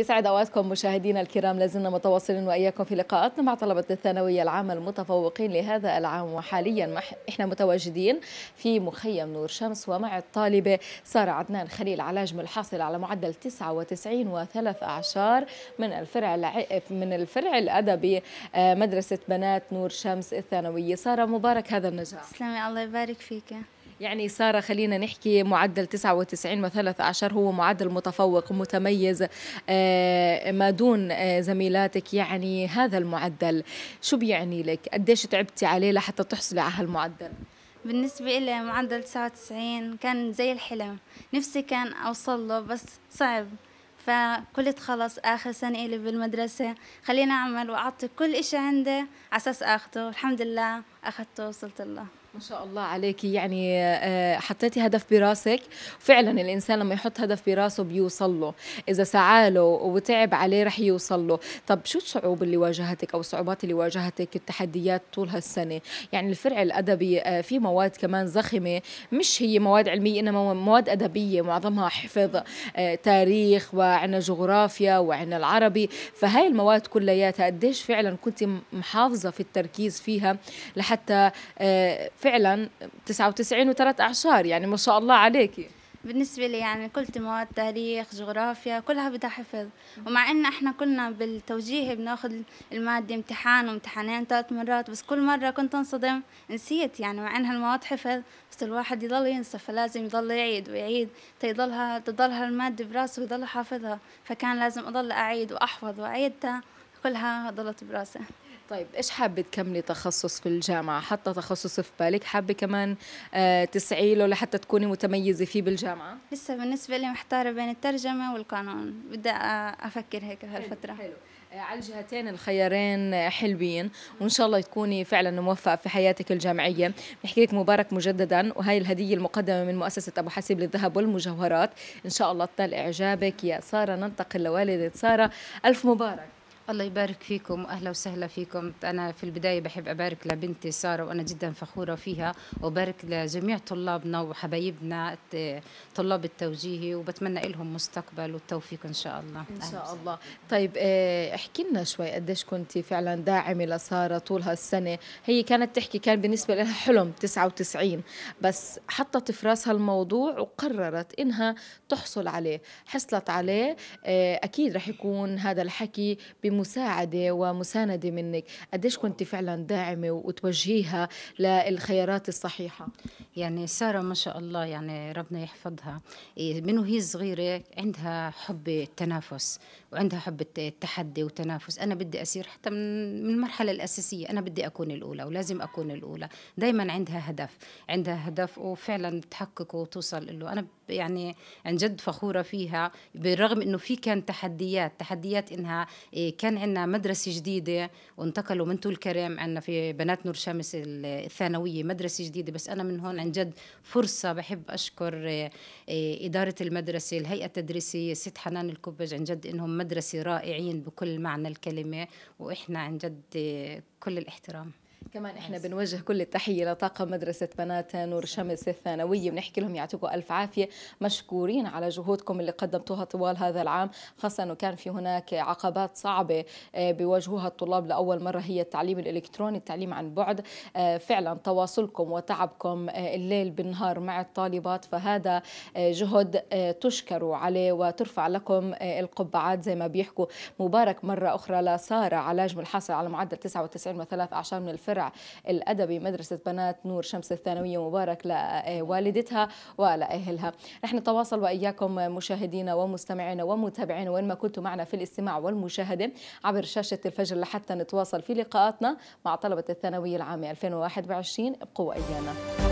يسعد اوقاتكم مشاهدينا الكرام لازلنا متواصلين واياكم في لقاءاتنا مع طلبه الثانويه العامه المتفوقين لهذا العام وحاليا احنا متواجدين في مخيم نور شمس ومع الطالبه ساره عدنان خليل علاجم الحاصله على معدل 99 وثلاث اعشار من الفرع من الفرع الادبي آه، مدرسه بنات نور شمس الثانويه ساره مبارك هذا النجاح. تسلمي الله يبارك فيك. يعني سارة خلينا نحكي معدل 99 و13 هو معدل متفوق متميز آه، ما دون آه، زميلاتك يعني هذا المعدل شو بيعني لك قديش تعبتي عليه لحتى تحصلي على هالمعدل بالنسبة إلي معدل 99 كان زي الحلم نفسي كان أوصل له بس صعب فقلت خلص آخر سنة إلي بالمدرسة خليني أعمل وأعطي كل إشي عندي عساس أخده الحمد لله اخذته وصلت له ما شاء الله عليكي يعني آه، حطيتي هدف براسك فعلا الانسان لما يحط هدف براسه بيوصل له اذا سعى له وتعب عليه رح يوصل له طب شو الصعوبه اللي واجهتك او الصعوبات اللي واجهتك التحديات طول هالسنه يعني الفرع الادبي آه، في مواد كمان زخمه مش هي مواد علميه انما مواد ادبيه معظمها حفظ آه، تاريخ وعنا جغرافيا وعنا العربي فهاي المواد كلياتها قديش فعلا كنت محافظه في التركيز فيها لح حتى آه، فعلا 99 وثلاث اعشار يعني ما شاء الله عليكي بالنسبة لي يعني كل مواد تاريخ جغرافيا كلها بدها حفظ ومع إن إحنا كلنا بالتوجيهي بناخذ المادة امتحان وامتحانين ثلاث مرات بس كل مرة كنت انصدم نسيت يعني مع إنها المواد حفظ بس الواحد يضل ينسى فلازم يضل يعيد ويعيد تضلها تضلها المادة براسه ويضل حافظها فكان لازم أضل أعيد وأحفظ وأعيدها كلها ضلت براسي طيب ايش حابه تكملي تخصص في الجامعه حتى تخصص في بالك حابه كمان آه، تسعي له لحتى تكوني متميزه فيه بالجامعه لسه بالنسبه لي محتاره بين الترجمه والقانون بدي افكر هيك بهالفتره حلو, حلو. آه، على الجهتين الخيارين آه، حلوين وان شاء الله تكوني فعلا موفقه في حياتك الجامعيه بحكي لك مبارك مجددا وهي الهديه المقدمه من مؤسسه ابو حسيب للذهب والمجوهرات ان شاء الله تنال اعجابك يا ساره ننتقل لوالده ساره الف مبارك الله يبارك فيكم واهلا وسهلا فيكم انا في البدايه بحب ابارك لبنتي ساره وانا جدا فخوره فيها وبارك لجميع طلابنا وحبايبنا طلاب التوجيهي وبتمنى لهم مستقبل والتوفيق ان شاء الله ان شاء الله طيب آه، احكي لنا شوي قديش كنتي فعلا داعمه لساره طول هالسنه هي كانت تحكي كان بالنسبه لها حلم 99 بس حطت في راسها الموضوع وقررت انها تحصل عليه حصلت عليه آه، اكيد رح يكون هذا الحكي بم مساعدة ومساندة منك قديش كنت فعلا داعمة وتوجهيها للخيارات الصحيحة يعني سارة ما شاء الله يعني ربنا يحفظها إيه، من وهي صغيرة عندها حب التنافس وعندها حب التحدي والتنافس أنا بدي أسير حتى من المرحلة الأساسية أنا بدي أكون الأولى ولازم أكون الأولى دايما عندها هدف عندها هدف وفعلا تحققه وتوصل له أنا يعني عن جد فخوره فيها بالرغم انه في كان تحديات تحديات انها إيه، كان عندنا مدرسه جديده وانتقلوا من طول كرم عندنا في بنات نور شمس الثانويه مدرسه جديده بس انا من هون عن جد فرصه بحب اشكر إيه، إيه، اداره المدرسه الهيئه التدريسيه الست حنان الكبج عن جد انهم مدرسه رائعين بكل معنى الكلمه واحنا عن جد كل الاحترام كمان احنا بنوجه كل التحيه لطاقم مدرسه بنات نور شمس الثانويه بنحكي لهم يعطيكم الف عافيه مشكورين على جهودكم اللي قدمتوها طوال هذا العام خاصه انه كان في هناك عقبات صعبه آه، بيواجهوها الطلاب لاول مره هي التعليم الالكتروني التعليم عن بعد آه، فعلا تواصلكم وتعبكم آه، الليل بالنهار مع الطالبات فهذا جهد تشكروا عليه وترفع لكم القبعات زي ما بيحكوا مبارك مره اخرى لساره علاج من الحاصل على معدل 99.3 اعشار من الفن الفرع الأدبي مدرسة بنات نور شمس الثانوية مبارك لوالدتها ولأهلها نحن نتواصل وإياكم مشاهدينا ومستمعينا ومتابعينا وين ما كنتم معنا في الاستماع والمشاهدة عبر شاشة الفجر لحتى نتواصل في لقاءاتنا مع طلبة الثانوية العامة 2021 ابقوا ايانا